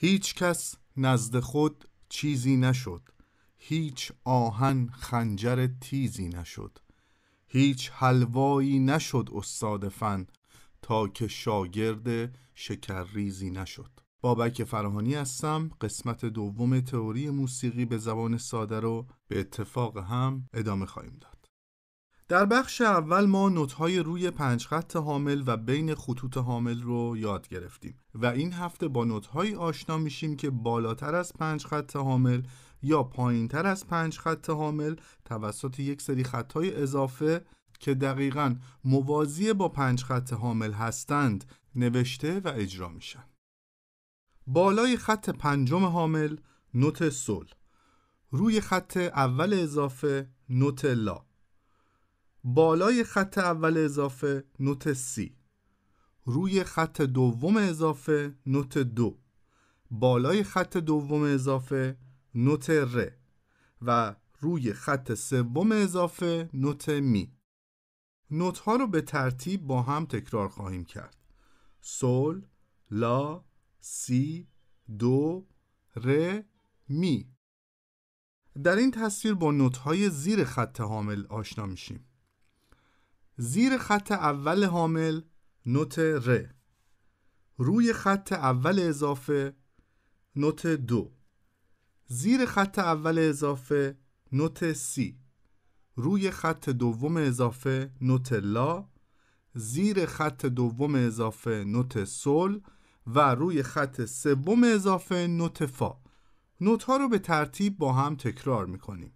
هیچ کس نزد خود چیزی نشد هیچ آهن خنجر تیزی نشد هیچ حلوایی نشد استاد فن تا که شاگرد شکرریزی نشد بابک فرهانی هستم قسمت دوم تئوری موسیقی به زبان ساده رو به اتفاق هم ادامه خواهیم داد در بخش اول ما نوت‌های روی پنج خط حامل و بین خطوط حامل رو یاد گرفتیم و این هفته با نوت‌های آشنا میشیم که بالاتر از پنج خط حامل یا پایینتر از پنج خط حامل توسط یک سری خطهای اضافه که دقیقا موازی با پنج خط حامل هستند نوشته و اجرا میشن بالای خط پنجم حامل نوت سل روی خط اول اضافه نوت لا بالای خط اول اضافه نوت C روی خط دوم اضافه نوت دو بالای خط دوم اضافه نوت ر و روی خط سوم اضافه نوت می نوت ها رو به ترتیب با هم تکرار خواهیم کرد سول لا سی دو ر می در این تصویر با نوت های زیر خط حامل آشنا میشیم زیر خط اول حامل نوت ر روی خط اول اضافه نوت دو زیر خط اول اضافه نوت سی روی خط دوم اضافه نوت لا زیر خط دوم اضافه نوت سل و روی خط سوم اضافه نوت فا نوت ها رو به ترتیب با هم تکرار می کنیم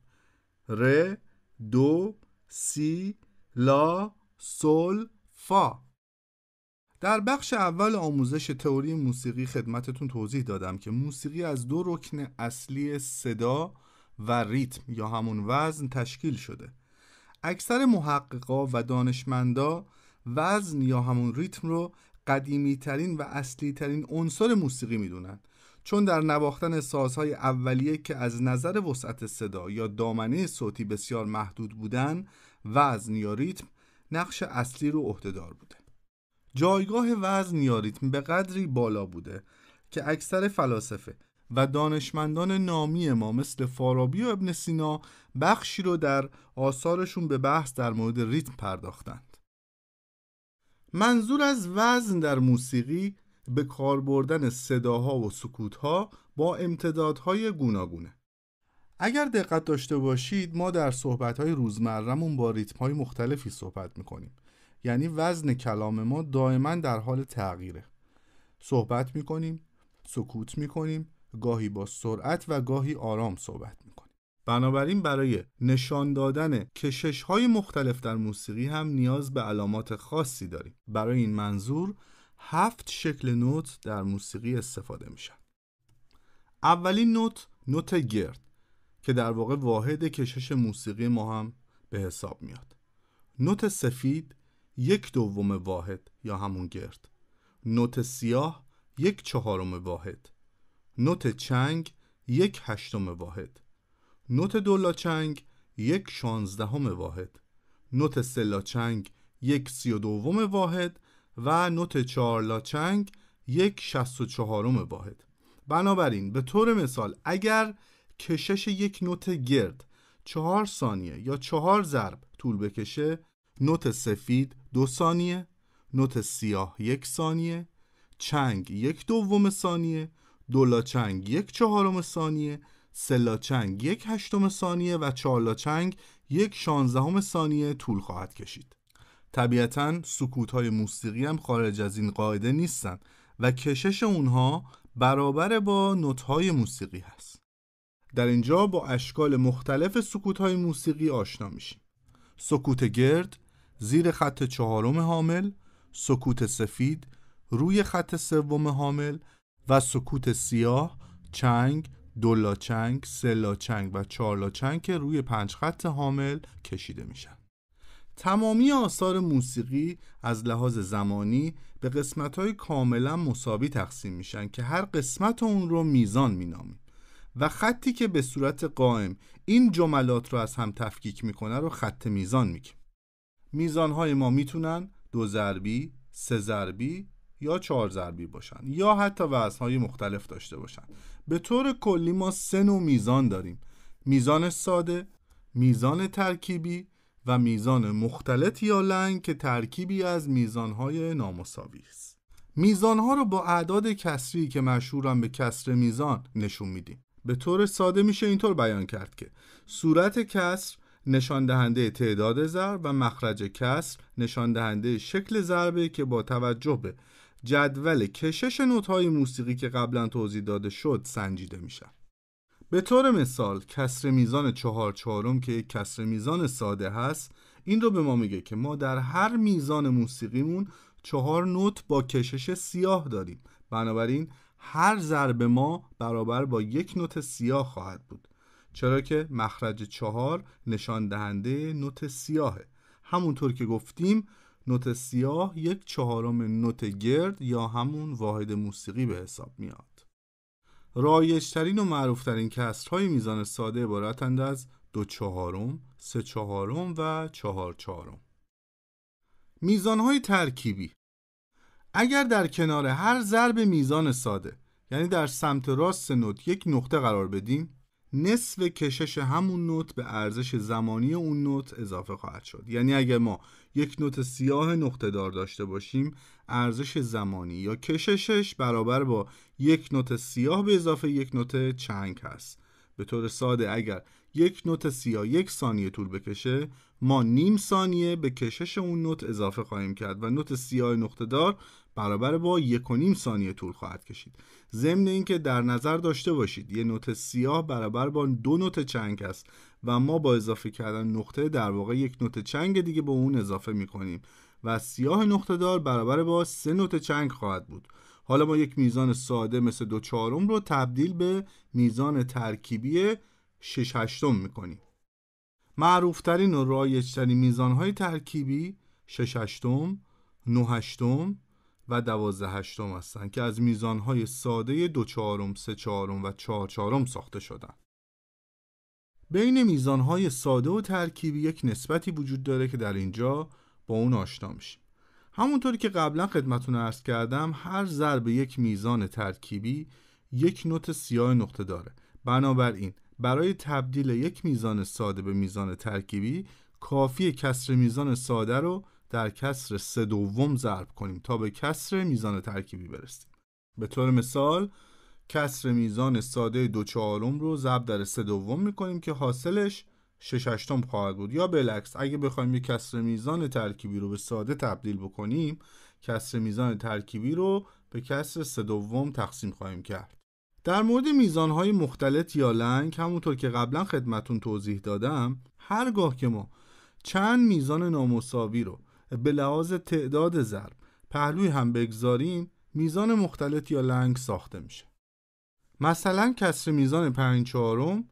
ر دو سی لا سول، فا در بخش اول آموزش تئوری موسیقی خدمتتون توضیح دادم که موسیقی از دو رکن اصلی صدا و ریتم یا همون وزن تشکیل شده اکثر محققا و دانشمندا وزن یا همون ریتم رو قدیمی ترین و اصلی ترین عنصر موسیقی میدونن چون در نواختن سازهای اولیه که از نظر وسعت صدا یا دامنه صوتی بسیار محدود بودن وزن یا ریتم نقش اصلی رو عهدهدار بوده جایگاه وزن یا ریتم به قدری بالا بوده که اکثر فلاسفه و دانشمندان نامی ما مثل فارابی و ابن سینا بخشی رو در آثارشون به بحث در مورد ریتم پرداختند منظور از وزن در موسیقی به کار بردن صداها و سکوتها با امتدادهای گوناگونه اگر دقت داشته باشید ما در های روزمرمون با های مختلفی صحبت میکنیم یعنی وزن کلام ما دائما در حال تغییره صحبت میکنیم سکوت میکنیم گاهی با سرعت و گاهی آرام صحبت میکنیم بنابراین برای نشان دادن کشش های مختلف در موسیقی هم نیاز به علامات خاصی داریم برای این منظور هفت شکل نوت در موسیقی استفاده میشن اولین نوت نوت گرد که در واقع واحد کشش موسیقی ما هم به حساب میاد نوت سفید یک دوم واحد یا همون گرد نوت سیاه یک چهارم واحد نوت چنگ یک هشتم واحد نوت دولا چنگ یک شانزدهم واحد نوت سلا چنگ یک سی و دوم واحد و نوت چارلا چنگ یک شست و چهارم واحد بنابراین به طور مثال اگر کشش یک نوت گرد چهار ثانیه یا چهار ضرب طول بکشه نوت سفید دو ثانیه نوت سیاه یک ثانیه چنگ یک دوم ثانیه دولا چنگ یک چهارم ثانیه سلا چنگ یک هشتم ثانیه و چارلا چنگ یک شانزدهم ثانیه طول خواهد کشید طبیعتا سکوت های موسیقی هم خارج از این قاعده نیستند و کشش اونها برابر با نوت های موسیقی هست در اینجا با اشکال مختلف سکوت های موسیقی آشنا میشیم سکوت گرد زیر خط چهارم حامل سکوت سفید روی خط سوم حامل و سکوت سیاه چنگ دولا چنگ سلا چنگ و چارلا چنگ که روی پنج خط حامل کشیده میشن تمامی آثار موسیقی از لحاظ زمانی به قسمت های کاملا مساوی تقسیم میشن که هر قسمت اون رو میزان مینامیم و خطی که به صورت قائم این جملات رو از هم تفکیک میکنه رو خط میزان میگیم میزانهای ما میتونن دو ضربی، سه ضربی یا چهار ضربی باشن یا حتی وزنهای مختلف داشته باشن به طور کلی ما سه نوع میزان داریم میزان ساده، میزان ترکیبی و میزان مختلط یا لنگ که ترکیبی از میزانهای نامساوی است میزانها رو با اعداد کسری که مشهورم به کسر میزان نشون میدیم به طور ساده میشه اینطور بیان کرد که صورت کسر نشان دهنده تعداد ضرب و مخرج کسر نشان دهنده شکل ضربه که با توجه به جدول کشش نوت‌های موسیقی که قبلا توضیح داده شد سنجیده میشه. به طور مثال کسر میزان چهار چهارم که یک کسر میزان ساده هست این رو به ما میگه که ما در هر میزان موسیقیمون چهار نوت با کشش سیاه داریم بنابراین هر ضرب ما برابر با یک نوت سیاه خواهد بود چرا که مخرج چهار نشان دهنده نوت سیاهه همونطور که گفتیم نوت سیاه یک چهارم نوت گرد یا همون واحد موسیقی به حساب میاد رایشترین و معروفترین کسرهای میزان ساده عبارتند از دو چهارم، سه چهارم و چهار چهارم های ترکیبی اگر در کنار هر ضرب میزان ساده یعنی در سمت راست نوت یک نقطه قرار بدیم نصف کشش همون نوت به ارزش زمانی اون نوت اضافه خواهد شد یعنی اگر ما یک نوت سیاه نقطه دار داشته باشیم ارزش زمانی یا کششش برابر با یک نوت سیاه به اضافه یک نوت چنگ هست به طور ساده اگر یک نوت سیاه یک ثانیه طول بکشه ما نیم ثانیه به کشش اون نوت اضافه خواهیم کرد و نوت سیاه نقطه دار برابر با یک ثانیه طول خواهد کشید ضمن اینکه در نظر داشته باشید یه نوت سیاه برابر با دو نوت چنگ است و ما با اضافه کردن نقطه در واقع یک نوت چنگ دیگه به اون اضافه می کنیم و سیاه نقطه دار برابر با سه نوت چنگ خواهد بود حالا ما یک میزان ساده مثل دو چهارم رو تبدیل به میزان ترکیبی شش هشتم میکنیم معروفترین و رایجترین های ترکیبی 6 هشتم 9 هشتم و دوازده هشتم هستند که از میزانهای ساده دو چهارم، سه چهارم و چهار چهارم ساخته شدن بین میزانهای ساده و ترکیبی یک نسبتی وجود داره که در اینجا با اون آشنا میشیم. همونطوری که قبلا خدمتون عرض کردم هر ضرب یک میزان ترکیبی یک نوت سیاه نقطه داره بنابراین برای تبدیل یک میزان ساده به میزان ترکیبی کافی کسر میزان ساده رو در کسر سه دوم ضرب کنیم تا به کسر میزان ترکیبی برسیم به طور مثال کسر میزان ساده دو چهارم رو ضرب در سه دوم میکنیم که حاصلش شش هشتم خواهد بود یا بالعکس اگه بخوایم یک کسر میزان ترکیبی رو به ساده تبدیل بکنیم کسر میزان ترکیبی رو به کسر سه دوم تقسیم خواهیم کرد در مورد میزانهای مختلط یا لنگ همونطور که قبلا خدمتون توضیح دادم هرگاه که ما چند میزان نامساوی رو به لحاظ تعداد ضرب پهلوی هم بگذاریم میزان مختلط یا لنگ ساخته میشه مثلا کسر میزان پنج چهارم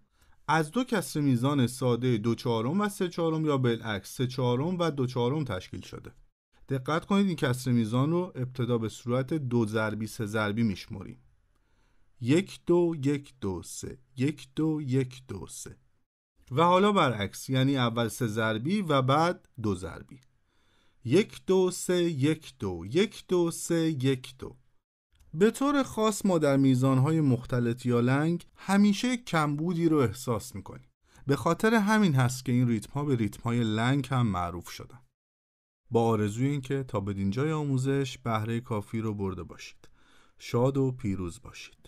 از دو کسر میزان ساده دو چهارم و سه چهارم یا بالعکس سه چهارم و دو چهارم تشکیل شده دقت کنید این کسر میزان رو ابتدا به صورت دو ضربی سه ضربی میشمریم یک دو یک دو سه یک دو یک دو سه و حالا برعکس یعنی اول سه ضربی و بعد دو ضربی یک دو سه یک دو یک دو سه یک دو به طور خاص ما در میزانهای مختلط یا لنگ همیشه کمبودی رو احساس میکنیم به خاطر همین هست که این ریتم ها به ریتم های لنگ هم معروف شدن با آرزوی که تا به دینجای آموزش بهره کافی رو برده باشید شاد و پیروز باشید